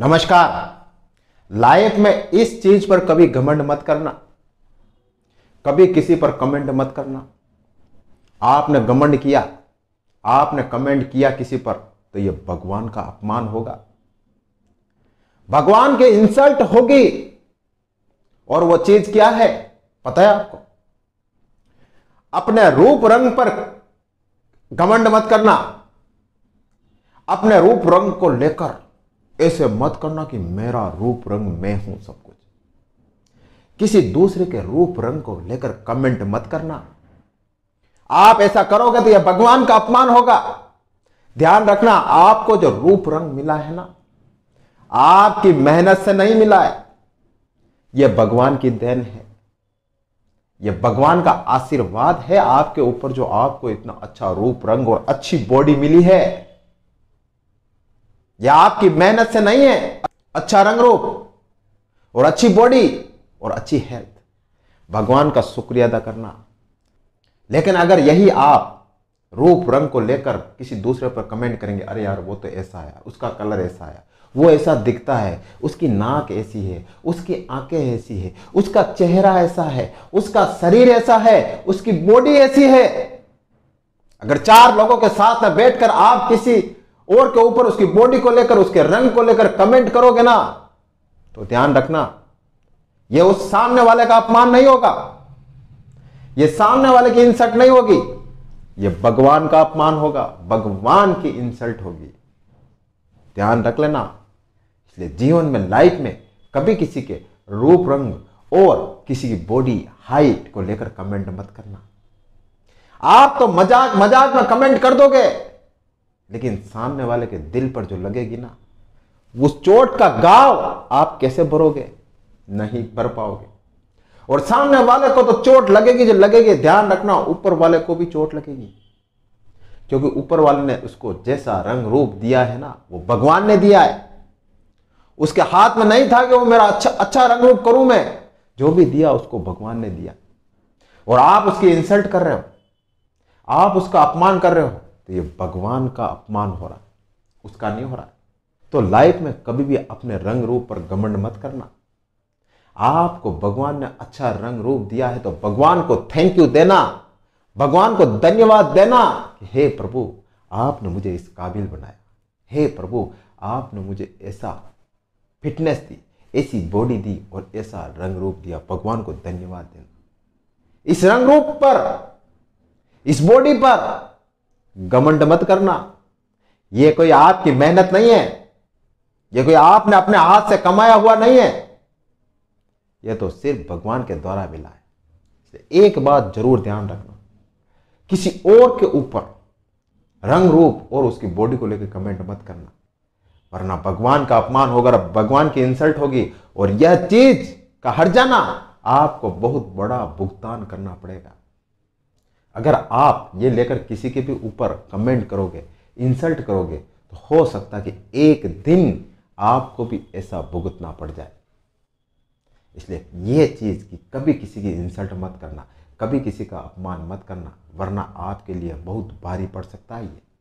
नमस्कार लाइफ में इस चीज पर कभी घमंड मत करना कभी किसी पर कमेंट मत करना आपने घमंड किया आपने कमेंट किया किसी पर तो यह भगवान का अपमान होगा भगवान के इंसल्ट होगी और वो चीज क्या है पता है आपको अपने रूप रंग पर घमंड मत करना अपने रूप रंग को लेकर ऐसे मत करना कि मेरा रूप रंग मैं हूं सब कुछ किसी दूसरे के रूप रंग को लेकर कमेंट मत करना आप ऐसा करोगे तो यह भगवान का अपमान होगा ध्यान रखना आपको जो रूप रंग मिला है ना आपकी मेहनत से नहीं मिला है यह भगवान की देन है यह भगवान का आशीर्वाद है आपके ऊपर जो आपको इतना अच्छा रूप रंग और अच्छी बॉडी मिली है यह आपकी मेहनत से नहीं है अच्छा रंग रूप और अच्छी बॉडी और अच्छी हेल्थ भगवान का शुक्रिया अदा करना लेकिन अगर यही आप रूप रंग को लेकर किसी दूसरे पर कमेंट करेंगे अरे यार वो तो ऐसा आया उसका कलर ऐसा आया वो ऐसा दिखता है उसकी नाक ऐसी है उसकी आंखें ऐसी है उसका चेहरा ऐसा है उसका शरीर ऐसा है उसकी बॉडी ऐसी है अगर चार लोगों के साथ बैठकर आप किसी और के ऊपर उसकी बॉडी को लेकर उसके रंग को लेकर कमेंट करोगे ना तो ध्यान रखना यह उस सामने वाले का अपमान नहीं होगा यह सामने वाले की इंसल्ट नहीं होगी यह भगवान का अपमान होगा भगवान की इंसल्ट होगी ध्यान रख लेना इसलिए जीवन में लाइफ में कभी किसी के रूप रंग और किसी की बॉडी हाइट को लेकर कमेंट मत करना आप तो मजाक मजाक में कमेंट कर दोगे लेकिन सामने वाले के दिल पर जो लगेगी ना उस चोट का गांव आप कैसे भरोगे नहीं भर पाओगे और सामने वाले को तो चोट लगेगी जो लगेगी ध्यान रखना ऊपर वाले को भी चोट लगेगी क्योंकि ऊपर वाले ने उसको जैसा रंग रूप दिया है ना वो भगवान ने दिया है उसके हाथ में नहीं था कि वो मेरा अच्छा अच्छा रंग रूप करूं मैं जो भी दिया उसको भगवान ने दिया और आप उसकी इंसल्ट कर रहे हो आप उसका अपमान कर रहे हो तो ये भगवान का अपमान हो रहा है उसका नहीं हो रहा है तो लाइफ में कभी भी अपने रंग रूप पर घमंड मत करना आपको भगवान ने अच्छा रंग रूप दिया है तो भगवान को थैंक यू देना भगवान को धन्यवाद देना कि हे प्रभु आपने मुझे इस काबिल बनाया हे प्रभु आपने मुझे ऐसा फिटनेस दी ऐसी बॉडी दी और ऐसा रंग रूप दिया भगवान को धन्यवाद देना इस रंग रूप पर इस बॉडी पर गमंड मत करना यह कोई आपकी मेहनत नहीं है यह कोई आपने अपने हाथ से कमाया हुआ नहीं है यह तो सिर्फ भगवान के द्वारा मिला है एक बात जरूर ध्यान रखना किसी और के ऊपर रंग रूप और उसकी बॉडी को लेकर कमेंट मत करना वरना भगवान का अपमान होगा भगवान की इंसल्ट होगी और यह चीज का हर जाना आपको बहुत बड़ा भुगतान करना पड़ेगा अगर आप ये लेकर किसी के भी ऊपर कमेंट करोगे इंसल्ट करोगे तो हो सकता है कि एक दिन आपको भी ऐसा भुगतना पड़ जाए इसलिए ये चीज़ कि कभी किसी की इंसल्ट मत करना कभी किसी का अपमान मत करना वरना आपके लिए बहुत भारी पड़ सकता है ये